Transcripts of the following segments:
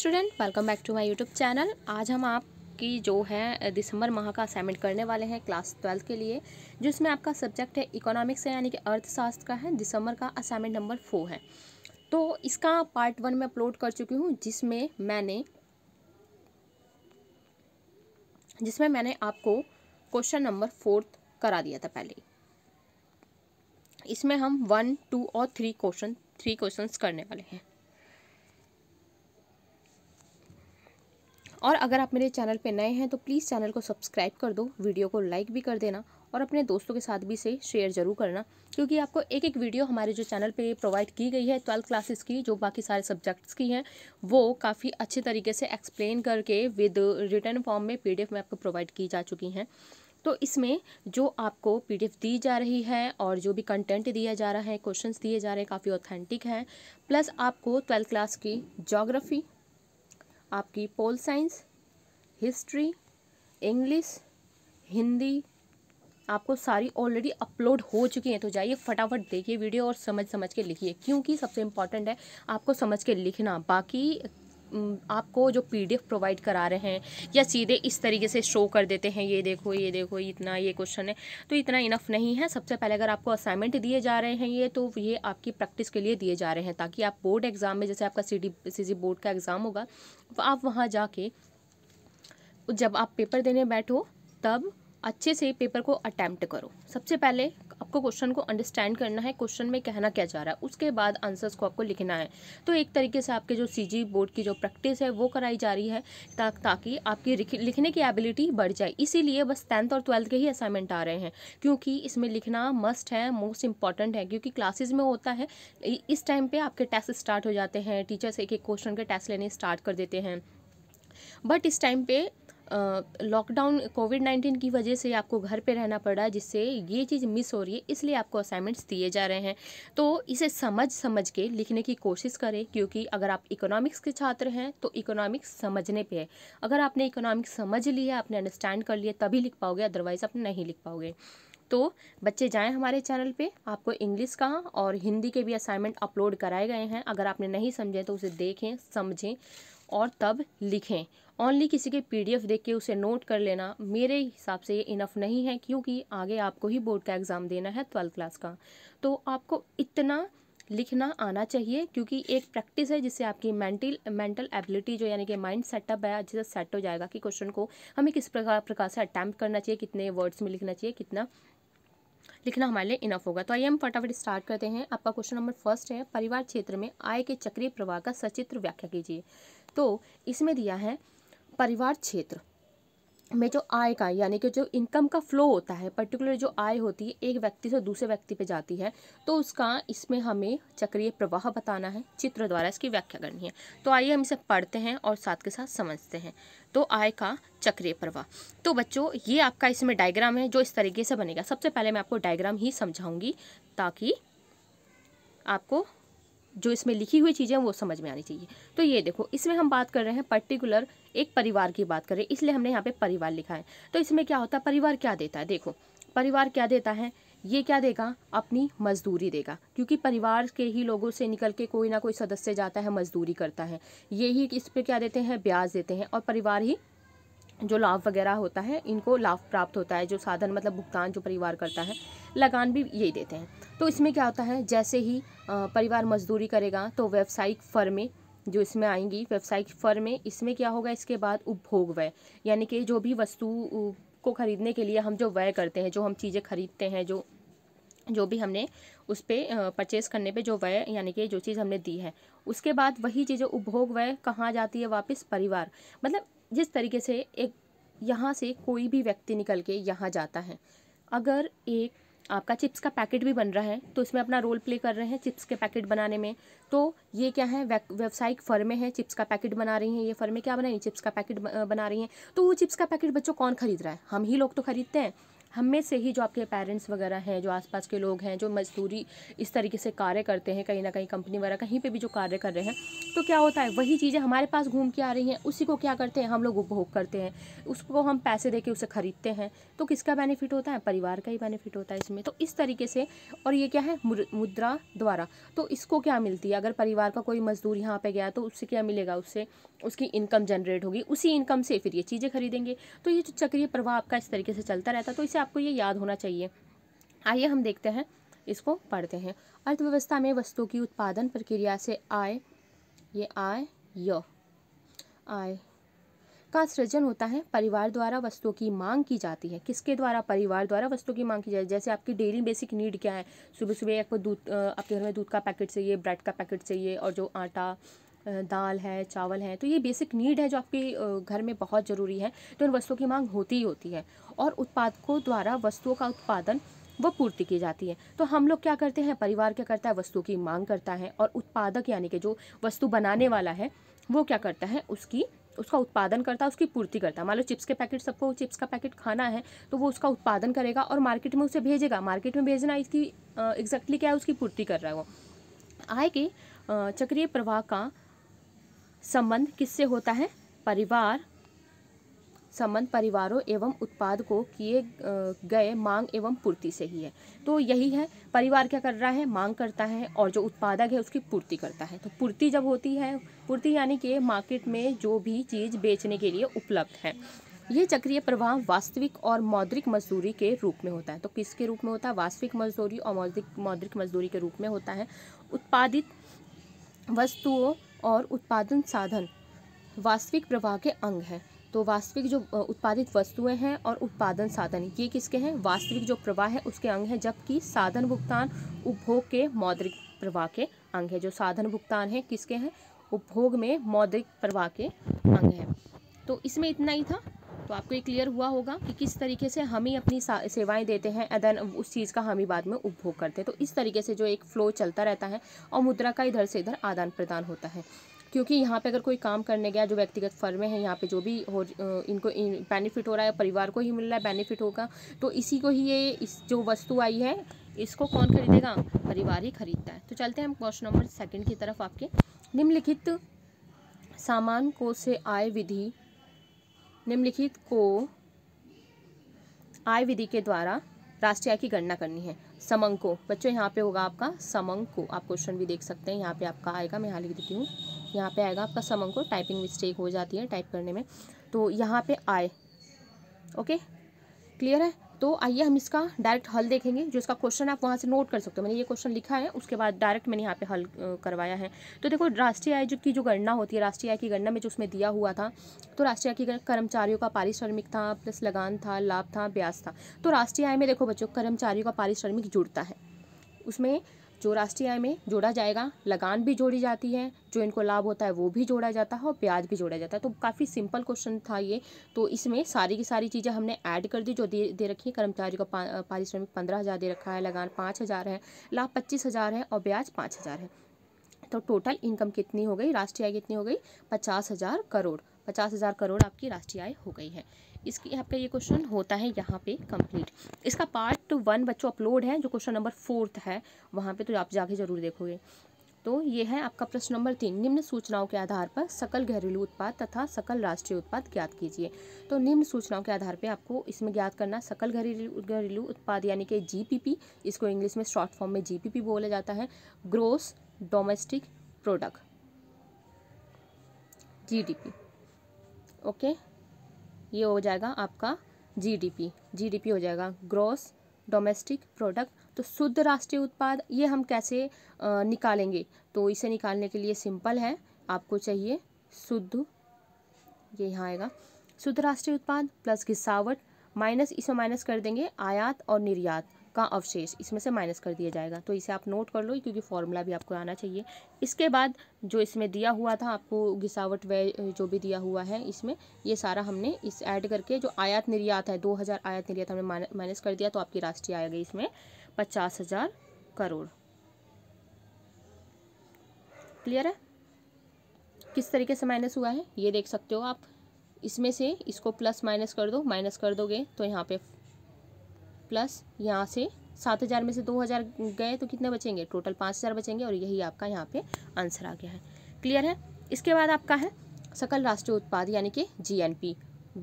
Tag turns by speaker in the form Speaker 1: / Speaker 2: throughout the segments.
Speaker 1: student welcome back to my YouTube channel आज हम आपकी जो है दिसंबर माह का असाइनमेंट करने वाले हैं क्लास ट्वेल्थ के लिए जिसमें आपका सब्जेक्ट है इकोनॉमिक्स है यानी कि अर्थशास्त्र का है दिसंबर का असाइनमेंट नंबर फोर है तो इसका पार्ट वन में अपलोड कर चुकी हूँ जिसमें मैंने जिसमें मैंने आपको क्वेश्चन नंबर फोर्थ करा दिया था पहले इसमें हम वन टू और थ्री क्वेश्चन थ्री क्वेश्चंस करने वाले हैं और अगर आप मेरे चैनल पर नए हैं तो प्लीज़ चैनल को सब्सक्राइब कर दो वीडियो को लाइक भी कर देना और अपने दोस्तों के साथ भी इसे शेयर जरूर करना क्योंकि आपको एक एक वीडियो हमारे जो चैनल पे प्रोवाइड की गई है ट्वेल्थ क्लासेस की जो बाकी सारे सब्जेक्ट्स की हैं वो काफ़ी अच्छे तरीके से एक्सप्लेन करके विद रिटर्न फॉर्म में पी में आपको प्रोवाइड की जा चुकी हैं तो इसमें जो आपको पीडीएफ दी जा रही है और जो भी कंटेंट दिया जा रहा है क्वेश्चन दिए जा रहे हैं काफ़ी ऑथेंटिक हैं प्लस आपको ट्वेल्थ क्लास की जोग्राफ़ी आपकी pol science history English Hindi आपको सारी ऑलरेडी अपलोड हो चुकी हैं तो जाइए फटाफट देखिए वीडियो और समझ समझ के लिखिए क्योंकि सबसे इम्पॉर्टेंट है आपको समझ के लिखना बाकी आपको जो पीडीएफ प्रोवाइड करा रहे हैं या सीधे इस तरीके से शो कर देते हैं ये देखो ये देखो इतना ये क्वेश्चन है तो इतना इनफ नहीं है सबसे पहले अगर आपको असाइनमेंट दिए जा रहे हैं ये तो ये आपकी प्रैक्टिस के लिए दिए जा रहे हैं ताकि आप बोर्ड एग्ज़ाम में जैसे आपका सी डी बोर्ड का एग्ज़ाम होगा तो आप वहाँ जाके जब आप पेपर देने बैठो तब अच्छे से पेपर को अटैम्प्ट करो सबसे पहले आपको क्वेश्चन को अंडरस्टैंड करना है क्वेश्चन में कहना क्या चाह रहा है उसके बाद आंसर्स को आपको लिखना है तो एक तरीके से आपके जो सी बोर्ड की जो प्रैक्टिस है वो कराई जा रही है ता, ताकि आपकी लिखने की एबिलिटी बढ़ जाए इसीलिए बस टेंथ और ट्वेल्थ के ही असाइनमेंट आ रहे हैं क्योंकि इसमें लिखना मस्ट है मोस्ट इंपॉर्टेंट है क्योंकि क्लासेज में होता है इस टाइम पर आपके टेस्ट स्टार्ट हो जाते हैं टीचर्स एक एक क्वेश्चन के टेस्ट लेने स्टार्ट कर देते हैं बट इस टाइम पे लॉकडाउन कोविड नाइन्टीन की वजह से आपको घर पे रहना पड़ा जिससे ये चीज़ मिस हो रही है इसलिए आपको असाइनमेंट्स दिए जा रहे हैं तो इसे समझ समझ के लिखने की कोशिश करें क्योंकि अगर आप इकोनॉमिक्स के छात्र हैं तो इकोनॉमिक्स समझने पर है अगर आपने इकोनॉमिक्स समझ लिया आपने अंडरस्टैंड कर लिया तभी लिख पाओगे अदरवाइज़ आप नहीं लिख पाओगे तो बच्चे जाएं हमारे चैनल पे आपको इंग्लिश का और हिंदी के भी असाइनमेंट अपलोड कराए गए हैं अगर आपने नहीं समझे तो उसे देखें समझें और तब लिखें ओनली किसी के पीडीएफ देख के उसे नोट कर लेना मेरे हिसाब से ये इनफ नहीं है क्योंकि आगे आपको ही बोर्ड का एग्ज़ाम देना है ट्वेल्थ क्लास का तो आपको इतना लिखना आना चाहिए क्योंकि एक प्रैक्टिस है जिससे आपकी मेंटल मेंटल एबिलिटी जो यानी कि माइंड सेटअप है अच्छे से सेट हो जाएगा कि क्वेश्चन को हमें किस प्रकार प्रकार से अटैम्प्ट करना चाहिए कितने वर्ड्स में लिखना चाहिए कितना लिखना हमारे लिए इनफ होगा तो आइए हम फटाफट स्टार्ट करते हैं आपका क्वेश्चन नंबर फर्स्ट है परिवार क्षेत्र में आय के चक्रीय प्रवाह का सचित्र व्याख्या कीजिए तो इसमें दिया है परिवार क्षेत्र में जो आय का यानी कि जो इनकम का फ्लो होता है पर्टिकुलर जो आय होती है एक व्यक्ति से दूसरे व्यक्ति पे जाती है तो उसका इसमें हमें चक्रीय प्रवाह बताना है चित्र द्वारा इसकी व्याख्या करनी है तो आइए हम इसे पढ़ते हैं और साथ के साथ समझते हैं तो आय का चक्रीय प्रवाह तो बच्चों ये आपका इसमें डायग्राम है जो इस तरीके से बनेगा सबसे पहले मैं आपको डायग्राम ही समझाऊँगी ताकि आपको जो इसमें लिखी हुई चीज़ें वो समझ में आनी चाहिए तो ये देखो इसमें हम बात कर रहे हैं पर्टिकुलर एक परिवार की बात कर रहे हैं इसलिए हमने यहाँ पे परिवार लिखा है तो इसमें क्या होता है परिवार क्या देता है देखो परिवार क्या देता है ये क्या देगा अपनी मजदूरी देगा क्योंकि परिवार के ही लोगों से निकल के कोई ना कोई सदस्य जाता है मजदूरी करता है ये ही इस पर क्या देते हैं ब्याज देते हैं और परिवार ही जो लाभ वगैरह होता है इनको लाभ प्राप्त होता है जो साधन मतलब भुगतान जो परिवार करता है लगान भी यही देते हैं तो इसमें क्या होता है जैसे ही परिवार मजदूरी करेगा तो व्यावसायिक फर्में जो इसमें आएंगी व्यावसायिक फर्में इसमें क्या होगा इसके बाद उपभोग व्यय यानी कि जो भी वस्तु को ख़रीदने के लिए हम जो व्यय करते हैं जो हम चीज़ें खरीदते हैं जो जो भी हमने उस पर परचेस करने पे जो व्यय यानी कि जो चीज़ हमने दी है उसके बाद वही चीज़ें उपभोग व्यय कहाँ जाती है वापस परिवार मतलब जिस तरीके से एक यहाँ से कोई भी व्यक्ति निकल के यहाँ जाता है अगर एक आपका चिप्स का पैकेट भी बन रहा है तो इसमें अपना रोल प्ले कर रहे हैं चिप्स के पैकेट बनाने में तो ये क्या है व्यावसायिक फर्में हैं चिप्स का पैकेट बना रही हैं ये फर्में क्या बना रही चिप्स का पैकेट बना रही हैं तो वो चिप्स का पैकेट बच्चों कौन खरीद रहा है हम ही लोग तो खरीदते हैं हम में से ही जो आपके पेरेंट्स वगैरह हैं जो आसपास के लोग हैं जो मजदूरी इस तरीके से कार्य करते हैं कहीं ना कहीं कंपनी वगैरह कहीं पे भी जो कार्य कर रहे हैं तो क्या होता है वही चीज़ें हमारे पास घूम के आ रही हैं उसी को क्या करते हैं हम लोग उपभोग करते हैं उसको हम पैसे दे उसे ख़रीदते हैं तो किसका बेनिफिट होता है परिवार का ही बेनिफिट होता है इसमें तो इस तरीके से और ये क्या है मुद्रा द्वारा तो इसको क्या मिलती है अगर परिवार का कोई मजदूर यहाँ पर गया तो उससे क्या मिलेगा उससे उसकी इनकम जनरेट होगी उसी इनकम से फिर ये चीज़ें खरीदेंगे तो ये जो चक्रीय प्रवाह आपका इस तरीके से चलता रहता है तो इसे आपको ये याद होना चाहिए आइए हम देखते हैं इसको पढ़ते हैं अर्थव्यवस्था में वस्तु की उत्पादन प्रक्रिया से आय ये आय य आय का सृजन होता है परिवार द्वारा वस्तुओं की मांग की जाती है किसके द्वारा परिवार द्वारा वस्तुओं की मांग की जाती है जैसे आपकी डेली बेसिक नीड क्या है सुबह सुबह आपको दूध आपके घर में दूध का पैकेट चाहिए ब्रेड का पैकेट चाहिए और जो आटा दाल है चावल है तो ये बेसिक नीड है जो आपके घर में बहुत ज़रूरी है तो इन वस्तुओं की मांग होती ही होती है और उत्पादकों द्वारा वस्तुओं का उत्पादन वो पूर्ति की जाती है तो हम लोग क्या करते हैं परिवार क्या करता है वस्तुओं की मांग करता है और उत्पादक यानी कि जो वस्तु बनाने वाला है वो क्या करता है उसकी उसका उत्पादन करता है उसकी पूर्ति करता है मान लो चिप्स के पैकेट सबको चिप्स का पैकेट खाना है तो वो उसका उत्पादन करेगा और मार्केट में उसे भेजेगा मार्केट में भेजना इसकी एग्जैक्टली क्या है उसकी पूर्ति कर रहा है वो आय के चक्रीय प्रवाह का संबंध किससे होता है परिवार संबंध परिवारों एवं उत्पाद को किए गए मांग एवं पूर्ति से ही है तो यही है परिवार क्या कर रहा है मांग करता है और जो उत्पादक है उसकी पूर्ति करता है तो पूर्ति जब होती है पूर्ति यानी कि मार्केट में जो भी चीज़ बेचने के लिए उपलब्ध है ये चक्रीय प्रवाह वास्तविक और मौद्रिक मजदूरी के रूप में होता है तो किसके रूप में होता है वास्तविक मजदूरी और मौद्रिक मौद्रिक मजदूरी के रूप में होता है उत्पादित वस्तुओं और उत्पादन साधन वास्तविक प्रवाह के अंग हैं तो वास्तविक जो उत्पादित वस्तुएं हैं और उत्पादन साधन ये किसके हैं वास्तविक जो प्रवाह है उसके अंग हैं जबकि साधन भुगतान उपभोग के मौद्रिक प्रवाह के अंग हैं जो साधन भुगतान है किसके हैं उपभोग में मौद्रिक प्रवाह के अंग हैं तो इसमें इतना ही था तो आपको ये क्लियर हुआ होगा कि किस तरीके से हम ही अपनी सेवाएं देते हैं देन उस चीज़ का हम ही बाद में उपभोग करते हैं तो इस तरीके से जो एक फ्लो चलता रहता है और मुद्रा का इधर से इधर आदान प्रदान होता है क्योंकि यहाँ पे अगर कोई काम करने गया जो व्यक्तिगत फर्में हैं यहाँ पे जो भी हो इनको इन, बेनिफिट हो रहा है परिवार को ही मिल रहा है बेनिफिट होगा तो इसी को ही ये इस जो वस्तु आई है इसको कौन खरीदेगा परिवार ही खरीदता है तो चलते हैं हम क्वेश्चन नंबर सेकंड की तरफ आपके निम्नलिखित सामान को से आय विधि निम्नलिखित को आय विधि के द्वारा राष्ट्रीय आय की गणना करनी है समंको बच्चों यहाँ पे होगा आपका समंको आप क्वेश्चन भी देख सकते हैं यहाँ पे आपका आएगा मैं यहाँ लिख देती हूँ यहाँ पे आएगा आपका समंको टाइपिंग मिस्टेक हो जाती है टाइप करने में तो यहाँ पे आय ओके क्लियर है तो आइए हम इसका डायरेक्ट हल देखेंगे जो इसका क्वेश्चन आप वहाँ से नोट कर सकते हो मैंने ये क्वेश्चन लिखा है उसके बाद डायरेक्ट मैंने यहाँ पे हल करवाया है तो देखो राष्ट्रीय आय की जो गणना होती है राष्ट्रीय आय की गणना में जो उसमें दिया हुआ था तो राष्ट्रीय आय की कर्मचारियों का पारिश्रमिक था प्लस लगान था लाभ था ब्याज था तो राष्ट्रीय आय में देखो बच्चों कर्मचारियों का पारिश्रमिक जुड़ता है उसमें जो राष्ट्रीय आय में जोड़ा जाएगा लगान भी जोड़ी जाती है जो इनको लाभ होता है वो भी जोड़ा जाता है और ब्याज भी जोड़ा जाता है तो काफ़ी सिंपल क्वेश्चन था ये तो इसमें सारी की सारी चीज़ें हमने ऐड कर दी जो दे दे रखी है कर्मचारी को पा, पारिश्रमिक पंद्रह हज़ार दे रखा है लगान पाँच हज़ार है लाभ पच्चीस हज़ार है और ब्याज पाँच हज़ार है तो टोटल इनकम कितनी हो गई राष्ट्रीय आय कितनी हो गई पचास हज़ार करोड़ पचास हज़ार करोड़ आपकी राष्ट्रीय आय हो गई है इसकी आपका ये क्वेश्चन होता है यहाँ पे कंप्लीट इसका पार्ट वन बच्चों अपलोड है जो क्वेश्चन नंबर फोर्थ है वहाँ पे तो आप जाके ज़रूर देखोगे तो ये है आपका प्रश्न नंबर तीन निम्न सूचनाओं के आधार पर सकल घरेलू उत्पाद तथा सकल राष्ट्रीय उत्पाद ज्ञात कीजिए तो निम्न सूचनाओं के आधार पर आपको इसमें ज्ञात करना सकल घरेलू घरेलू उत्पाद यानी कि जी इसको इंग्लिश में शॉर्ट फॉर्म में जी बोला जाता है gross domestic product G okay ये हो जाएगा आपका जीडीपी जीडीपी हो जाएगा ग्रॉस डोमेस्टिक प्रोडक्ट तो शुद्ध राष्ट्रीय उत्पाद ये हम कैसे निकालेंगे तो इसे निकालने के लिए सिंपल है आपको चाहिए शुद्ध ये यहाँ आएगा शुद्ध राष्ट्रीय उत्पाद प्लस घिसावट माइनस इसे माइनस कर देंगे आयात और निर्यात का अवशेष इसमें से माइनस कर दिया जाएगा तो इसे आप नोट कर लो क्योंकि फॉर्मूला भी आपको आना चाहिए इसके बाद जो इसमें दिया हुआ था आपको घिसावट व्यय जो भी दिया हुआ है इसमें ये सारा हमने इस ऐड करके जो आयात निर्यात है दो हज़ार आयात निर्यात हमने माइनस कर दिया तो आपकी राष्ट्रीय आय गई इसमें पचास हज़ार करोड़ क्लियर है किस तरीके से माइनस हुआ है ये देख सकते हो आप इसमें से इसको प्लस माइनस कर दो माइनस कर दोगे तो यहाँ पे प्लस यहाँ से सात हज़ार में से दो हज़ार गए तो कितने बचेंगे टोटल पाँच हज़ार बचेंगे और यही आपका यहाँ पे आंसर आ गया है क्लियर है इसके बाद आपका है सकल राष्ट्रीय उत्पाद यानी कि जीएनपी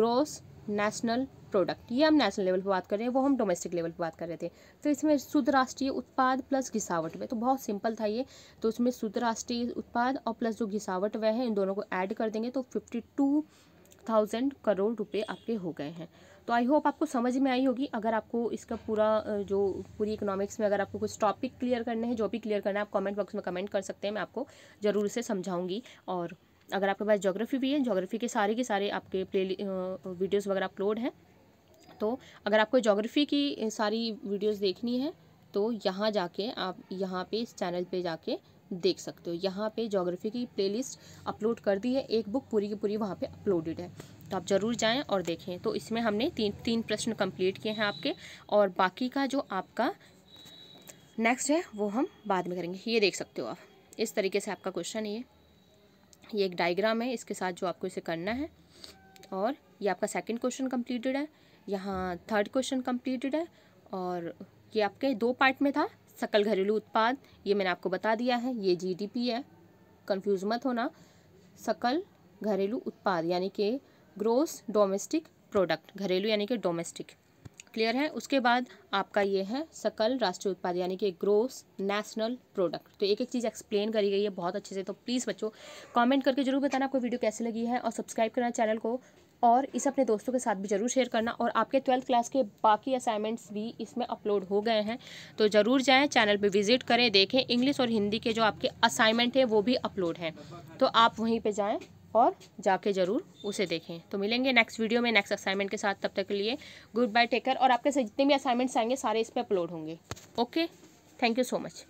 Speaker 1: ग्रोस नेशनल प्रोडक्ट ये हम नेशनल लेवल पर बात कर रहे हैं वो हम डोमेस्टिक लेवल पर बात कर रहे थे तो इसमें शुद्ध राष्ट्रीय उत्पाद प्लस घिसावट व्यय तो बहुत सिंपल था ये तो उसमें शुद्ध राष्ट्रीय उत्पाद और प्लस जो घिसावट व्यय है इन दोनों को ऐड कर देंगे तो फिफ्टी टू थाउजेंड करोड़ रुपये आपके हो गए हैं तो आई होप आपको समझ में आई होगी अगर आपको इसका पूरा जो पूरी इकोनॉमिक्स में अगर आपको कुछ टॉपिक क्लियर करने हैं जो भी क्लियर करना है आप कमेंट बॉक्स में कमेंट कर सकते हैं मैं आपको ज़रूर से समझाऊंगी और अगर आपके पास जोग्राफी भी है जोग्राफी के सारे के सारे आपके प्ले वीडियोज़ वगैरह अपलोड हैं तो अगर आपको जोग्राफी की सारी वीडियोज़ देखनी है तो यहाँ जाके आप यहाँ पे इस चैनल पे जाके देख सकते हो यहाँ पे जोग्राफी की प्लेलिस्ट अपलोड कर दी है एक बुक पूरी की पूरी वहाँ पे अपलोडेड है तो आप ज़रूर जाएं और देखें तो इसमें हमने तीन तीन प्रश्न कंप्लीट किए हैं आपके और बाकी का जो आपका नेक्स्ट है वो हम बाद में करेंगे ये देख सकते हो आप इस तरीके से आपका क्वेश्चन ये ये एक डायग्राम है इसके साथ जो आपको इसे करना है और ये आपका सेकंड क्वेश्चन कंप्लीटेड है यहाँ थर्ड क्वेश्चन कंप्लीटेड है और ये आपके दो पार्ट में था सकल घरेलू उत्पाद ये मैंने आपको बता दिया है ये जीडीपी है कंफ्यूज मत होना सकल घरेलू उत्पाद यानी कि ग्रोस डोमेस्टिक प्रोडक्ट घरेलू यानी कि डोमेस्टिक क्लियर है उसके बाद आपका ये है सकल राष्ट्रीय उत्पाद यानी कि ग्रोस नेशनल प्रोडक्ट तो एक एक चीज़ एक्सप्लेन करी गई है बहुत अच्छे से तो प्लीज़ बच्चों कमेंट करके जरूर बताना आपको वीडियो कैसी लगी है और सब्सक्राइब करना चैनल को और इस अपने दोस्तों के साथ भी ज़रूर शेयर करना और आपके ट्वेल्थ क्लास के बाकी असाइनमेंट्स भी इसमें अपलोड हो गए हैं तो ज़रूर जाएँ चैनल पर विजिट करें देखें इंग्लिश और हिंदी के जो आपके असाइनमेंट हैं वो भी अपलोड हैं तो आप वहीं पर जाएँ और जाके ज़रूर उसे देखें तो मिलेंगे नेक्स्ट वीडियो में नेक्स्ट असाइनमेंट के साथ तब तक के लिए गुड बाय टेकर और आपके जितने भी असाइनमेंट्स आएंगे सारे इस पर अपलोड होंगे okay thank you so much